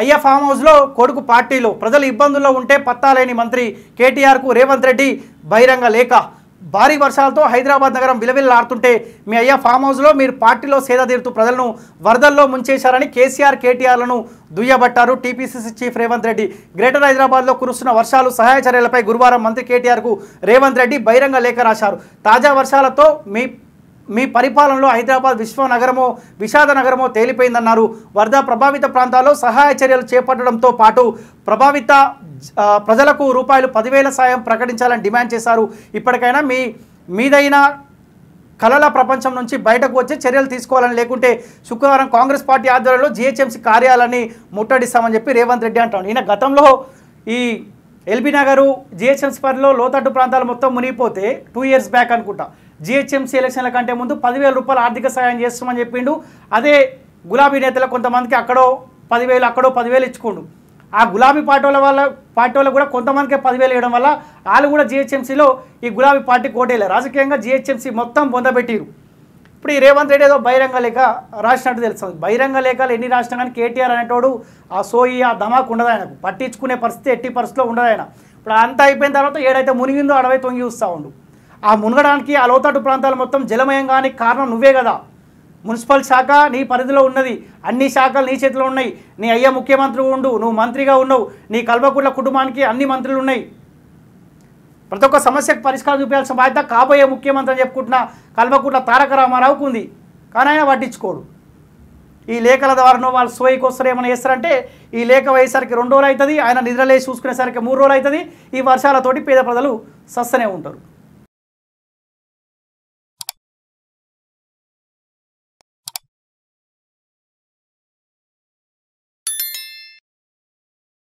అయ్యా ఫామ్ హౌస్లో కొడుకు పార్టీలు ప్రజలు ఇబ్బందుల్లో ఉంటే పత్తాలేని మంత్రి కేటీఆర్కు రేవంత్ రెడ్డి బహిరంగ లేఖ భారీ వర్షాలతో హైదరాబాద్ నగరం విలవిల్లాడుతుంటే మీ అయ్యా ఫామ్ హౌస్లో మీరు పార్టీలో సేద తీరుతూ ప్రజలను వరదల్లో ముంచేశారని కేసీఆర్ కేటీఆర్లను దుయ్యబట్టారు TPCC chief Revanth Reddy greater హైదరాబాద్లో కురుస్తున్న వర్షాలు సహాయ చర్యలపై గురువారం మంత్రి కేటీఆర్కు రేవంత్ రెడ్డి బహిరంగ లేఖ రాశారు తాజా వర్షాలతో మీ మీ పరిపాలనలో హైదరాబాద్ విశ్వనగరమో విషాద నగరమో తేలిపోయిందన్నారు వరద ప్రభావిత ప్రాంతాల్లో సహాయ చర్యలు చేపట్టడంతో పాటు ప్రభావిత ప్రజలకు రూపాయలు పదివేల సాయం ప్రకటించాలని డిమాండ్ చేశారు ఇప్పటికైనా మీ మీదైన కళల ప్రపంచం నుంచి బయటకు వచ్చి చర్యలు తీసుకోవాలని లేకుంటే శుక్రవారం కాంగ్రెస్ పార్టీ ఆధ్వర్యంలో జిహెచ్ఎంసీ కార్యాలయాన్ని ముట్టడిస్తామని చెప్పి రేవంత్ రెడ్డి అంటాడు ఈయన గతంలో ఈ ఎల్బీ నగరు జిహెచ్ఎంసీపర్లో లోతట్టు ప్రాంతాలు మొత్తం మునిగిపోతే టూ ఇయర్స్ బ్యాక్ అనుకుంటా జిహెచ్ఎంసీ ఎలక్షన్ల కంటే ముందు పదివేల రూపాయలు ఆర్థిక సహాయం చేస్తామని చెప్పిండు అదే గులాబీ నేతలు కొంతమందికి అక్కడో పదివేలు అక్కడో పదివేలు ఇచ్చుకోండు ఆ గులాబీ పార్టీల వల్ల పార్టీలో కూడా కొంతమందికి పదివేలు ఇవ్వడం వల్ల వాళ్ళు కూడా జిహెచ్ఎంసీలో ఈ గులాబీ పార్టీ కోటేలే రాజకీయంగా జిహెచ్ఎంసీ మొత్తం పొందబెట్టిరు ఇప్పుడు ఈ రేవంత్ రెడ్డి ఏదో బహిరంగ లేఖ రాసినట్టు తెలుస్తుంది బహిరంగ లేఖలు ఎన్ని రాసినా కానీ కేటీఆర్ అనేటోడు ఆ సోయి ఆ ధమాకు ఉండదు ఆయనకు పట్టించుకునే పరిస్థితి ఎట్టి పరిస్థితిలో ఉండదు ఆయన ఇప్పుడు అంతా అయిపోయిన తర్వాత ఏడైతే మునిగిందో అడవై తొంగి చూస్తూ ఉండు ఆ మునగడానికి ఆ లోతట్టు ప్రాంతాలు మొత్తం జలమయంగానికి కారణం నువ్వే కదా మున్సిపల్ శాఖ నీ పరిధిలో ఉన్నది అన్ని శాఖలు నీ చేతిలో ఉన్నాయి నీ అయ్యా ముఖ్యమంత్రి ఉండు నువ్వు మంత్రిగా ఉన్నావు నీ కల్వకుట్ల కుటుంబానికి అన్ని మంత్రులు ఉన్నాయి ప్రతి ఒక్క సమస్యకు పరిష్కారం చూపించాల్సిన బాధ్యత కాబోయే ముఖ్యమంత్రి అని చెప్పుకుంటున్న కల్మకుట్ల తారక రామారావుకు ఉంది కానీ ఆయన పట్టించుకోడు ఈ లేఖల ద్వారానో వాళ్ళు సోయి కోసం ఏమైనా చేస్తారంటే ఈ లేఖ వేసేసరికి రెండు రోజులు అవుతుంది ఆయన నిద్రలేసి చూసుకునేసరికి మూడు రోజులు అవుతుంది ఈ వర్షాలతోటి పేద ప్రజలు సస్తనే ఉంటారు